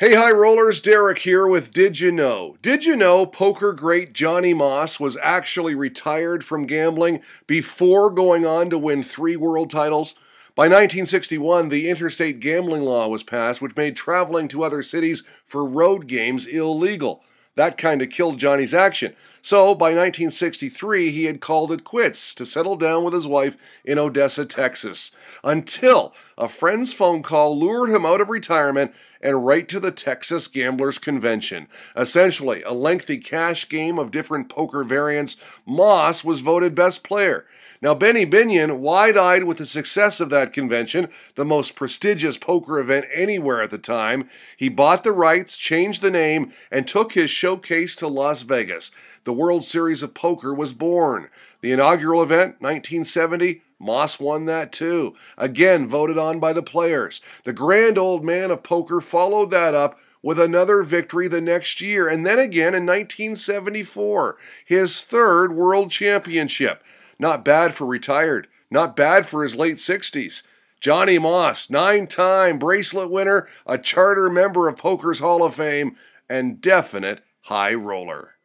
Hey, high rollers, Derek here with Did You Know? Did you know poker great Johnny Moss was actually retired from gambling before going on to win three world titles? By 1961, the interstate gambling law was passed, which made traveling to other cities for road games illegal. That kind of killed Johnny's action. So by 1963, he had called it quits to settle down with his wife in Odessa, Texas, until a friend's phone call lured him out of retirement and right to the Texas Gamblers Convention. Essentially, a lengthy cash game of different poker variants, Moss was voted best player. Now, Benny Binion, wide eyed with the success of that convention, the most prestigious poker event anywhere at the time, he bought the rights, changed the name, and took his show showcase to Las Vegas. The World Series of Poker was born. The inaugural event, 1970, Moss won that too, again voted on by the players. The grand old man of poker followed that up with another victory the next year, and then again in 1974, his third world championship. Not bad for retired, not bad for his late 60s. Johnny Moss, nine time bracelet winner, a charter member of Poker's Hall of Fame, and definite high roller.